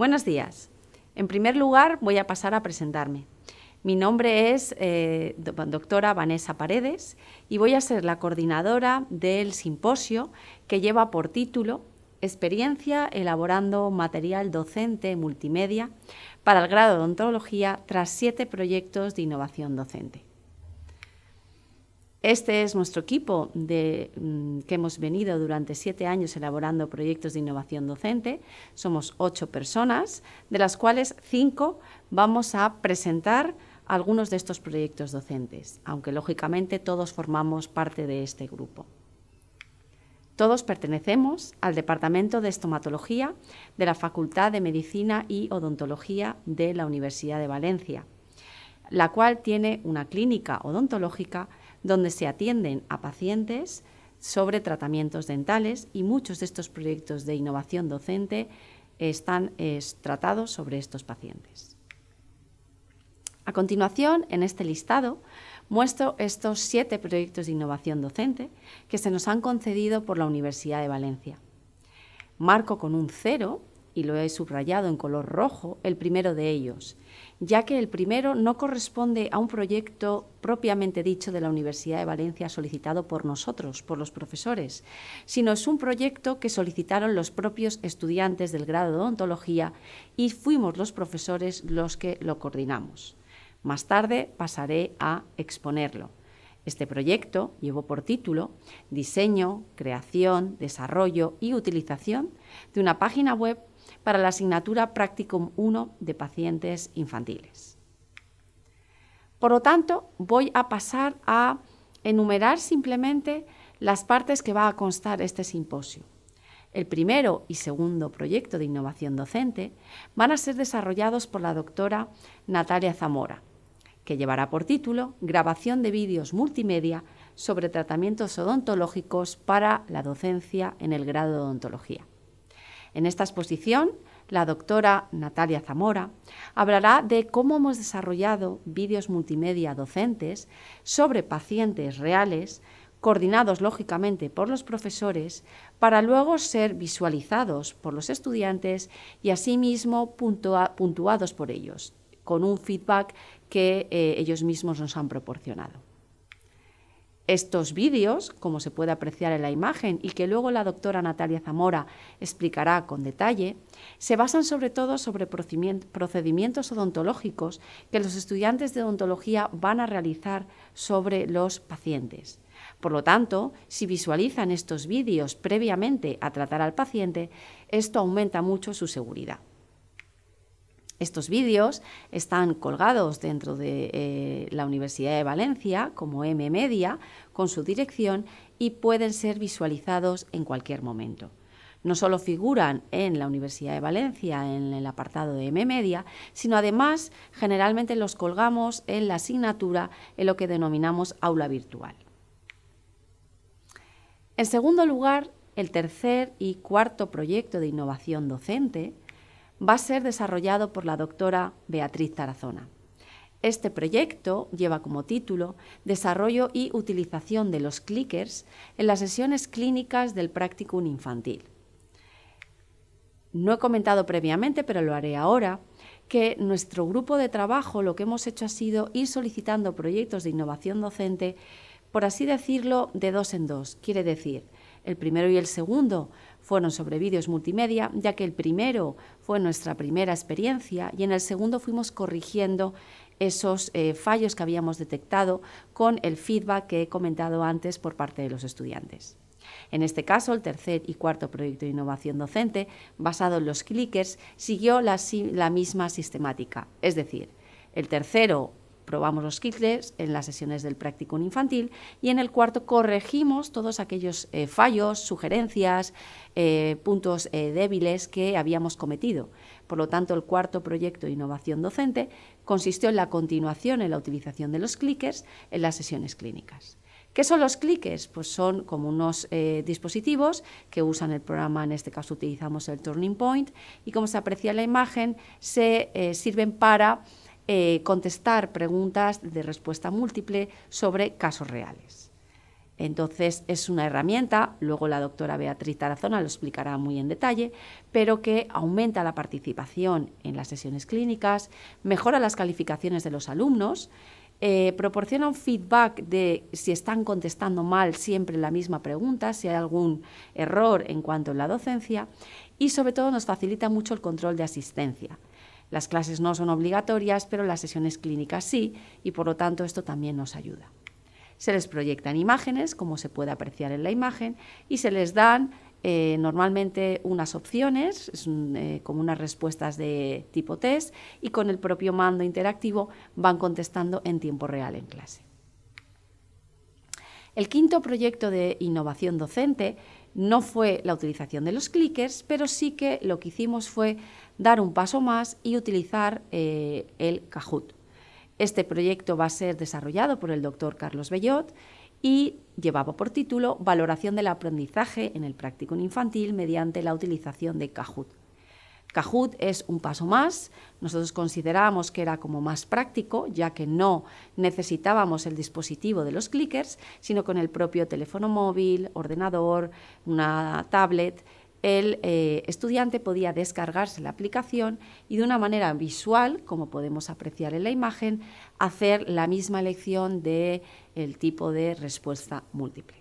Buenos días. En primer lugar, voy a pasar a presentarme. Mi nombre es eh, doctora Vanessa Paredes y voy a ser la coordinadora del simposio que lleva por título Experiencia elaborando material docente multimedia para el grado de ontología tras siete proyectos de innovación docente. Este es nuestro equipo mm, que hemos venido durante siete años elaborando proyectos de innovación docente. Somos ocho personas, de las cuales cinco vamos a presentar algunos de estos proyectos docentes, aunque lógicamente todos formamos parte de este grupo. Todos pertenecemos al Departamento de Estomatología de la Facultad de Medicina y Odontología de la Universidad de Valencia, la cual tiene una clínica odontológica donde se atienden a pacientes sobre tratamientos dentales y muchos de estos proyectos de innovación docente están tratados sobre estos pacientes. A continuación, en este listado, muestro estos siete proyectos de innovación docente que se nos han concedido por la Universidad de Valencia. Marco con un cero y lo he subrayado en color rojo, el primero de ellos, ya que el primero no corresponde a un proyecto propiamente dicho de la Universidad de Valencia solicitado por nosotros, por los profesores, sino es un proyecto que solicitaron los propios estudiantes del grado de odontología y fuimos los profesores los que lo coordinamos. Más tarde pasaré a exponerlo. Este proyecto llevó por título Diseño, Creación, Desarrollo y Utilización de una página web para la asignatura Practicum 1 de pacientes infantiles. Por lo tanto, voy a pasar a enumerar simplemente las partes que va a constar este simposio. El primero y segundo proyecto de innovación docente van a ser desarrollados por la doctora Natalia Zamora, que llevará por título Grabación de vídeos multimedia sobre tratamientos odontológicos para la docencia en el grado de odontología. En esta exposición, la doctora Natalia Zamora hablará de cómo hemos desarrollado vídeos multimedia docentes sobre pacientes reales, coordinados lógicamente por los profesores, para luego ser visualizados por los estudiantes y asimismo puntuados por ellos, con un feedback que eh, ellos mismos nos han proporcionado estos vídeos, como se puede apreciar en la imagen y que luego la doctora Natalia Zamora explicará con detalle, se basan sobre todo sobre procedimientos odontológicos que los estudiantes de odontología van a realizar sobre los pacientes. Por lo tanto, si visualizan estos vídeos previamente a tratar al paciente, esto aumenta mucho su seguridad. Estos vídeos están colgados dentro de eh, la Universidad de Valencia como M Media con su dirección y pueden ser visualizados en cualquier momento. No solo figuran en la Universidad de Valencia en el apartado de M Media, sino además generalmente los colgamos en la asignatura en lo que denominamos aula virtual. En segundo lugar, el tercer y cuarto proyecto de innovación docente va a ser desarrollado por la doctora Beatriz Tarazona. Este proyecto lleva como título Desarrollo y utilización de los clickers en las sesiones clínicas del practicum infantil. No he comentado previamente, pero lo haré ahora, que nuestro grupo de trabajo lo que hemos hecho ha sido ir solicitando proyectos de innovación docente, por así decirlo, de dos en dos. Quiere decir, el primero y el segundo fueron sobre vídeos multimedia, ya que el primero fue nuestra primera experiencia y en el segundo fuimos corrigiendo esos eh, fallos que habíamos detectado con el feedback que he comentado antes por parte de los estudiantes. En este caso, el tercer y cuarto proyecto de innovación docente, basado en los clickers, siguió la misma sistemática. Es decir, el tercero probamos los clickers en las sesiones del práctico infantil y en el cuarto corregimos todos aquellos eh, fallos, sugerencias, eh, puntos eh, débiles que habíamos cometido. Por lo tanto, el cuarto proyecto de innovación docente consistió en la continuación en la utilización de los clickers en las sesiones clínicas. ¿Qué son los clickers? Pues son como unos dispositivos que usan el programa, en este caso utilizamos el Turning Point, y como se aprecia en la imagen, se sirven para eh, contestar preguntas de respuesta múltiple sobre casos reales. Entonces es una herramienta, luego la doctora Beatriz Tarazona lo explicará muy en detalle, pero que aumenta la participación en las sesiones clínicas, mejora las calificaciones de los alumnos, eh, proporciona un feedback de si están contestando mal siempre la misma pregunta, si hay algún error en cuanto a la docencia y sobre todo nos facilita mucho el control de asistencia. Las clases no son obligatorias, pero las sesiones clínicas sí, y por lo tanto esto también nos ayuda. Se les proyectan imágenes, como se puede apreciar en la imagen, y se les dan eh, normalmente unas opciones, eh, como unas respuestas de tipo test, y con el propio mando interactivo van contestando en tiempo real en clase. El quinto proyecto de innovación docente no fue la utilización de los clickers, pero sí que lo que hicimos fue dar un paso más y utilizar eh, el Cajut. Este proyecto va a ser desarrollado por el doctor Carlos Bellot y llevaba por título Valoración del aprendizaje en el práctico infantil mediante la utilización de Kahoot. Kahoot es un paso más. Nosotros considerábamos que era como más práctico, ya que no necesitábamos el dispositivo de los clickers, sino con el propio teléfono móvil, ordenador, una tablet, el eh, estudiante podía descargarse la aplicación y de una manera visual, como podemos apreciar en la imagen, hacer la misma elección del el tipo de respuesta múltiple.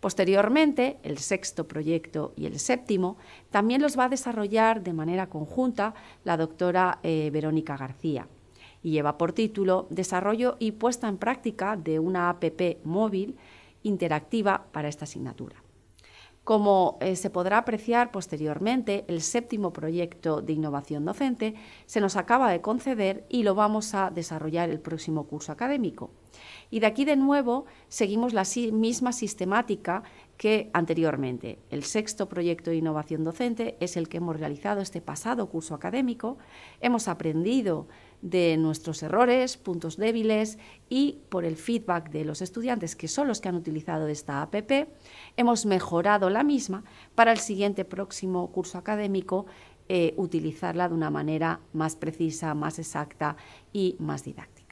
Posteriormente, el sexto proyecto y el séptimo también los va a desarrollar de manera conjunta la doctora eh, Verónica García y lleva por título Desarrollo y puesta en práctica de una APP móvil interactiva para esta asignatura. Como eh, se podrá apreciar posteriormente, el séptimo proyecto de innovación docente se nos acaba de conceder y lo vamos a desarrollar el próximo curso académico. Y de aquí de nuevo seguimos la misma sistemática que anteriormente. El sexto proyecto de innovación docente es el que hemos realizado este pasado curso académico. Hemos aprendido de nuestros errores, puntos débiles y por el feedback de los estudiantes que son los que han utilizado esta APP, hemos mejorado la misma para el siguiente próximo curso académico eh, utilizarla de una manera más precisa, más exacta y más didáctica.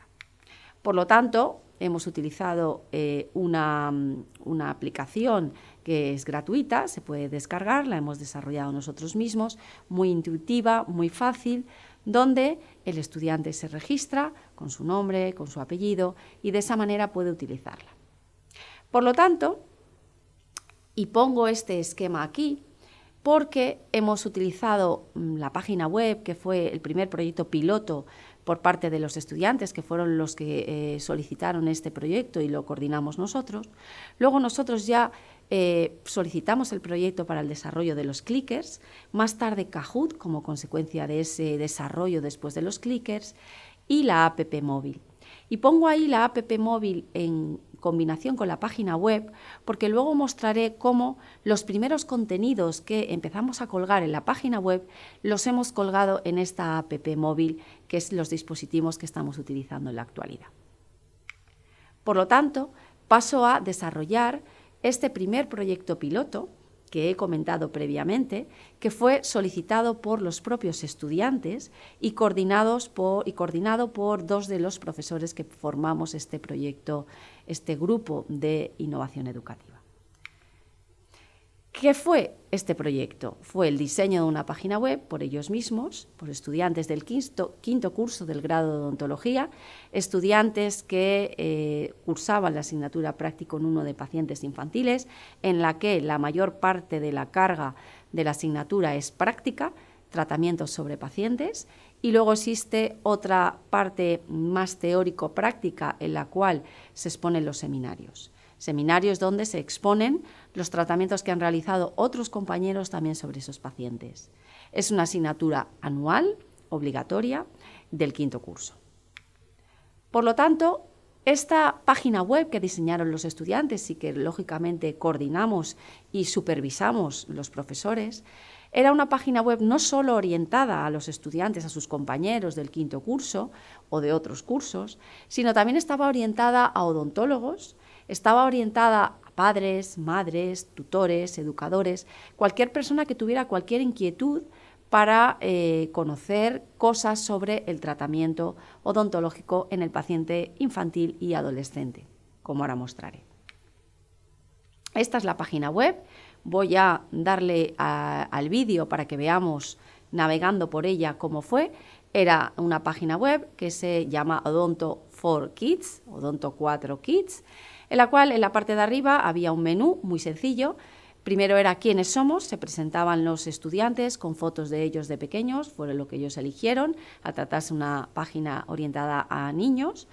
Por lo tanto, hemos utilizado eh, una, mm, una, aplicación que es gratuita, se puede descargar, la hemos desarrollado nosotros mismos, muy intuitiva, muy fácil, donde el estudiante se registra con su nombre, con su apellido y de esa manera puede utilizarla. Por lo tanto, y pongo este esquema aquí, porque hemos utilizado mm, la página web, que fue el primer proyecto piloto por parte de los estudiantes, que fueron los que eh, solicitaron este proyecto y lo coordinamos nosotros. Luego nosotros ya eh, solicitamos el proyecto para el desarrollo de los clickers, más tarde Kahoot como consecuencia de ese desarrollo después de los clickers y la app móvil. Y pongo ahí la app móvil en combinación con la página web, porque luego mostraré cómo los primeros contenidos que empezamos a colgar en la página web los hemos colgado en esta app móvil que es los dispositivos que estamos utilizando en la actualidad. Por lo tanto, paso a desarrollar este primer proyecto piloto que he comentado previamente, que fue solicitado por los propios estudiantes y, y coordinado por dos de los profesores que formamos este proyecto, este grupo de innovación educativa. ¿Qué fue este proyecto? Fue el diseño de una página web por ellos mismos, por estudiantes del quinto, quinto curso del grado de odontología, estudiantes que eh, cursaban la asignatura práctica en uno de pacientes infantiles, en la que la mayor parte de la carga de la asignatura es práctica, tratamientos sobre pacientes, y luego existe otra parte más teórico-práctica en la cual se exponen los seminarios. Seminarios donde se exponen los tratamientos que han realizado otros compañeros también sobre esos pacientes. Es una asignatura anual, obligatoria, del quinto curso. Por lo tanto, esta página web que diseñaron los estudiantes y que lógicamente coordinamos y supervisamos los profesores, era una página web no solo orientada a los estudiantes, a sus compañeros del quinto curso o de otros cursos, sino también estaba orientada a odontólogos, estaba orientada padres, madres, tutores, educadores, cualquier persona que tuviera cualquier inquietud para eh, conocer cosas sobre el tratamiento odontológico en el paciente infantil y adolescente, como ahora mostraré. Esta es la página web. Voy a darle al vídeo para que veamos navegando por ella cómo fue. Era una página web que se llama Odonto for Kids, Odonto 4 Kids en la cual en la parte de arriba había un menú muy sencillo. Primero era quiénes somos, se presentaban los estudiantes con fotos de ellos de pequeños, fue lo que ellos eligieron, a tratarse una página orientada a niños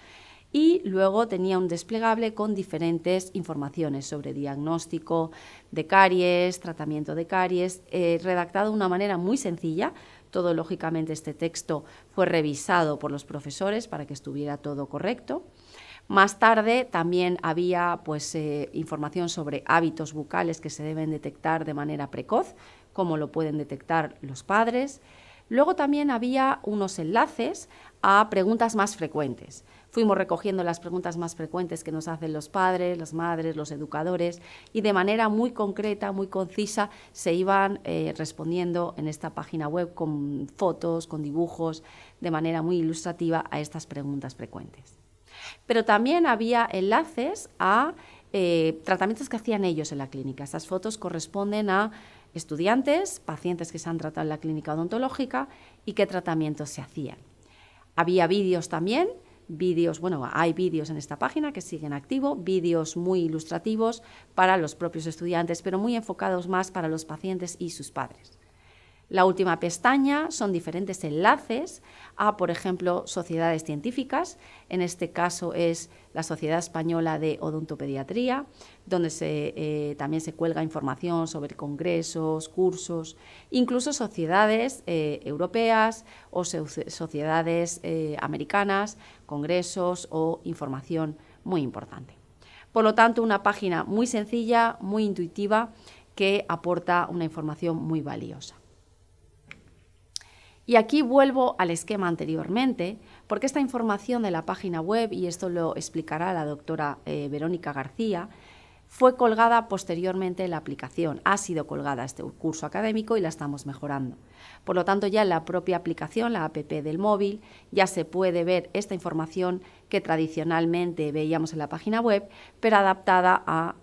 y luego tenía un desplegable con diferentes informaciones sobre diagnóstico de caries, tratamiento de caries, eh, redactado de una manera muy sencilla. Todo, lógicamente, este texto fue revisado por los profesores para que estuviera todo correcto. Más tarde también había pues, eh, información sobre hábitos bucales que se deben detectar de manera precoz, como lo pueden detectar los padres. Luego también había unos enlaces a preguntas más frecuentes. Fuimos recogiendo las preguntas más frecuentes que nos hacen los padres, las madres, los educadores y de manera muy concreta, muy concisa, se iban eh, respondiendo en esta página web con fotos, con dibujos, de manera muy ilustrativa a estas preguntas frecuentes pero también había enlaces a eh, tratamientos que hacían ellos en la clínica. Estas fotos corresponden a estudiantes, pacientes que se han tratado en la clínica odontológica y qué tratamientos se hacían. Había vídeos también, vídeos, bueno, hay vídeos en esta página que siguen activo, vídeos muy ilustrativos para los propios estudiantes, pero muy enfocados más para los pacientes y sus padres. La última pestaña son diferentes enlaces a, por ejemplo, sociedades científicas. En este caso es la Sociedad Española de Odontopediatría, donde eh, también se cuelga información sobre congresos, cursos, incluso sociedades eh, europeas o sociedades eh, americanas, congresos o información muy importante. Por lo tanto, una página muy sencilla, muy intuitiva, que aporta una información muy valiosa. Y aquí vuelvo al esquema anteriormente, porque esta información de la página web, y esto lo explicará la doctora eh, Verónica García, fue colgada posteriormente en la aplicación. Ha sido colgada este curso académico y la estamos mejorando. Por lo tanto, ya en la propia aplicación, la app del móvil, ya se puede ver esta información que tradicionalmente veíamos en la página web, pero adaptada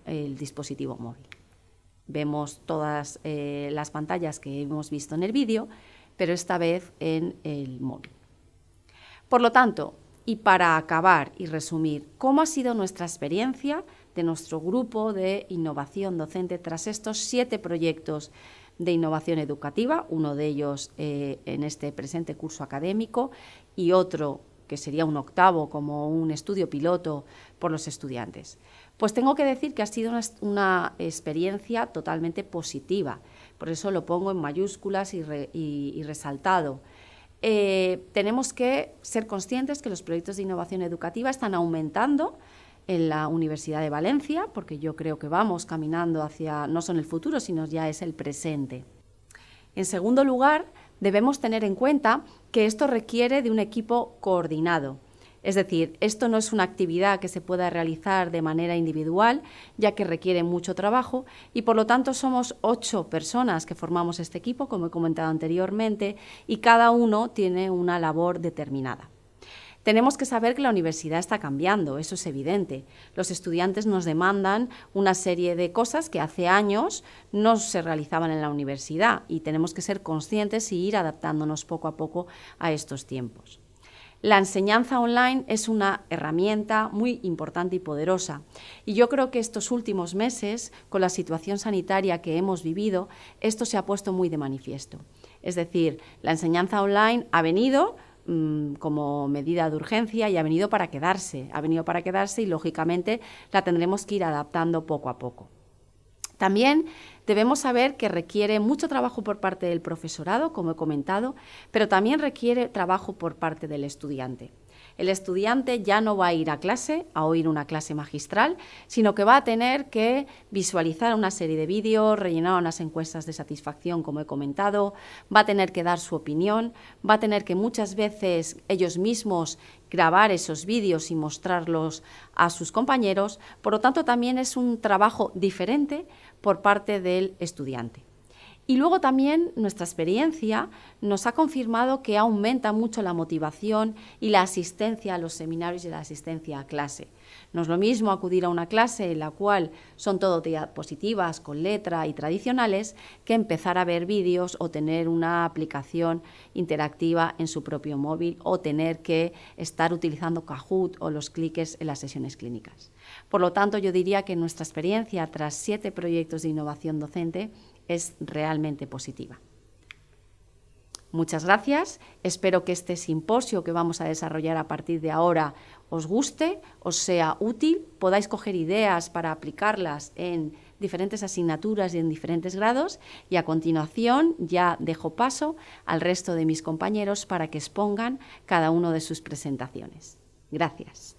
al dispositivo móvil. Vemos todas eh, las pantallas que hemos visto en el vídeo, pero esta vez en el móvil. Por lo tanto, y para acabar y resumir, ¿cómo ha sido nuestra experiencia de nuestro grupo de innovación docente tras estos siete proyectos de innovación educativa, uno de ellos eh, en este presente curso académico y otro que sería un octavo como un estudio piloto por los estudiantes. Pues tengo que decir que ha sido una experiencia totalmente positiva por eso lo pongo en mayúsculas y, resaltado. Eh, tenemos que ser conscientes que los proyectos de innovación educativa están aumentando en la Universidad de Valencia, porque yo creo que vamos caminando hacia no son el futuro, sino ya es el presente. En segundo lugar, debemos tener en cuenta que esto requiere de un equipo coordinado es decir, esto no es una actividad que se pueda realizar de manera individual, ya que requiere mucho trabajo y por lo tanto somos ocho personas que formamos este equipo, como he comentado anteriormente, y cada uno tiene una labor determinada. Tenemos que saber que la universidad está cambiando, eso es evidente. Los estudiantes nos demandan una serie de cosas que hace años no se realizaban en la universidad y tenemos que ser conscientes y ir adaptándonos poco a poco a estos tiempos. La enseñanza online es una herramienta muy importante y poderosa y yo creo que estos últimos meses, con la situación sanitaria que hemos vivido, esto se ha puesto muy de manifiesto. Es decir, la enseñanza online ha venido mm, como medida de urgencia y ha venido para quedarse, ha venido para quedarse y lógicamente la tendremos que ir adaptando poco a poco. También debemos saber que requiere mucho trabajo por parte del profesorado, como he comentado, pero también requiere trabajo por parte del estudiante el estudiante ya no va a ir a clase a oír una clase magistral, sino que va a tener que visualizar una serie de vídeos, rellenar unas encuestas de satisfacción, como he comentado, va a tener que dar su opinión, va a tener que muchas veces ellos mismos grabar esos vídeos y mostrarlos a sus compañeros. Por lo tanto, también es un trabajo diferente por parte del estudiante. Y luego también nuestra experiencia nos ha confirmado que aumenta mucho la motivación y la asistencia a los seminarios y la asistencia a clase. No es lo mismo acudir a una clase en la cual son todo diapositivas con letra y tradicionales que empezar a ver vídeos o tener una aplicación interactiva en su propio móvil o tener que estar utilizando Kahoot o los clics en las sesiones clínicas. Por lo tanto, yo diría que nuestra experiencia tras siete proyectos de innovación docente es realmente positiva. Muchas gracias. Espero que este simposio que vamos a desarrollar a partir de ahora os guste, os sea útil, podáis coger ideas para aplicarlas en diferentes asignaturas y en diferentes grados. Y a continuación ya dejo paso al resto de mis compañeros para que expongan cada uno de sus presentaciones. Gracias.